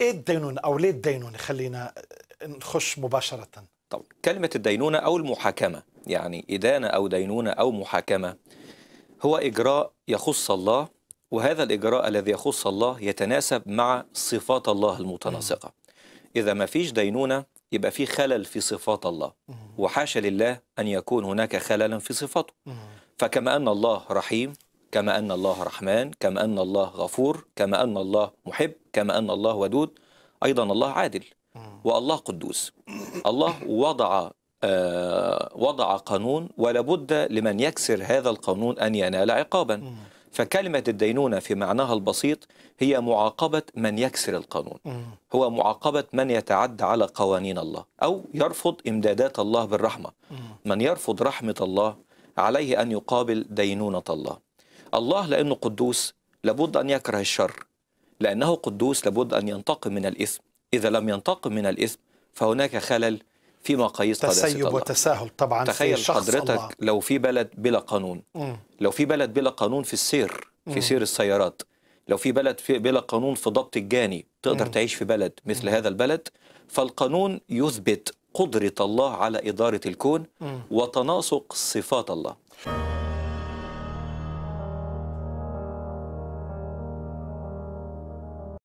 ايه الدينونة او ليه الدينونة خلينا نخش مباشرة طب كلمة الدينونة او المحاكمة يعني إدانة او دينونة او محاكمة هو إجراء يخص الله وهذا الإجراء الذي يخص الله يتناسب مع صفات الله المتناسقة إذا ما فيش دينونة يبقى في خلل في صفات الله وحاشا لله أن يكون هناك خللا في صفاته فكما أن الله رحيم كما أن الله رحمن كما أن الله غفور كما أن الله محب كما أن الله ودود أيضا الله عادل والله قدوس الله وضع آه وضع قانون ولابد لمن يكسر هذا القانون أن ينال عقابا فكلمة الدينونة في معناها البسيط هي معاقبة من يكسر القانون هو معاقبة من يتعدى على قوانين الله أو يرفض إمدادات الله بالرحمة من يرفض رحمة الله عليه أن يقابل دينونة الله الله لأنه قدوس لابد أن يكره الشر لأنه قدوس لابد أن ينتقم من الإثم إذا لم ينتقم من الإثم فهناك خلل في مقاييس قداسة الله تسيب وتساهل طبعا تخيل في حضرتك الله. لو في بلد بلا قانون لو في بلد بلا قانون في السير في سير السيارات لو في بلد في بلا قانون في ضبط الجاني تقدر تعيش في بلد مثل هذا البلد فالقانون يثبت قدرة الله على إدارة الكون وتناسق صفات الله